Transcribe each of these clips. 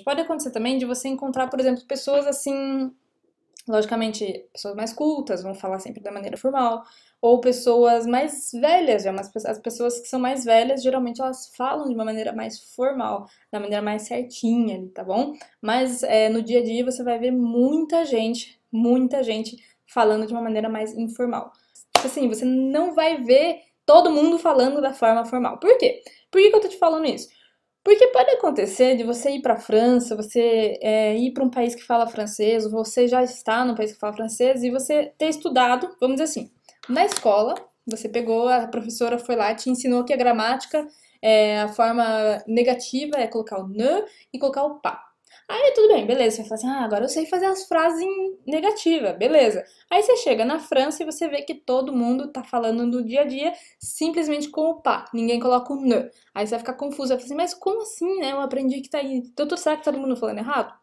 Pode acontecer também de você encontrar, por exemplo, pessoas assim, logicamente, pessoas mais cultas, vão falar sempre da maneira formal, ou pessoas mais velhas, já, é mas as pessoas que são mais velhas, geralmente elas falam de uma maneira mais formal, da maneira mais certinha, tá bom? Mas é, no dia a dia você vai ver muita gente, muita gente falando de uma maneira mais informal. Tipo assim, você não vai ver todo mundo falando da forma formal. Por quê? Por que, que eu tô te falando isso? Porque pode acontecer de você ir para a França, você é, ir para um país que fala francês, você já está num país que fala francês e você ter estudado, vamos dizer assim, na escola, você pegou, a professora foi lá e te ensinou que a gramática, é, a forma negativa é colocar o ne e colocar o pas. Aí tudo bem, beleza. Você fala assim, ah, agora eu sei fazer as frases em negativa, beleza. Aí você chega na França e você vê que todo mundo tá falando no dia a dia simplesmente com o pá, ninguém coloca o ne. Aí você vai ficar confusa, vai assim, mas como assim, né? Eu aprendi que tá aí. Doutor, será que todo mundo falando errado?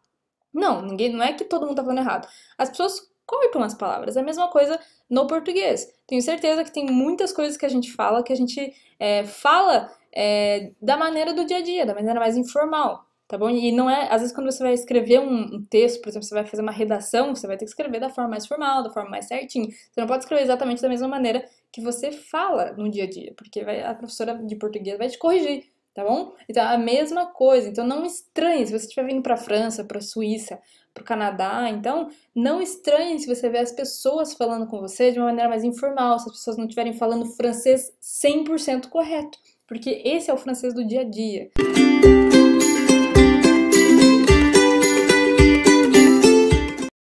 Não, ninguém, não é que todo mundo tá falando errado. As pessoas cortam as palavras. É a mesma coisa no português. Tenho certeza que tem muitas coisas que a gente fala que a gente é, fala é, da maneira do dia a dia, da maneira mais informal tá bom? E não é, às vezes quando você vai escrever um, um, texto, por exemplo, você vai fazer uma redação, você vai ter que escrever da forma mais formal, da forma mais certinha. Você não pode escrever exatamente da mesma maneira que você fala no dia a dia, porque vai, a professora de português vai te corrigir, tá bom? Então é a mesma coisa. Então não estranhe se você estiver vindo para a França, para a Suíça, para o Canadá, então não estranhe se você ver as pessoas falando com você de uma maneira mais informal, se as pessoas não estiverem falando francês 100% correto, porque esse é o francês do dia a dia. Música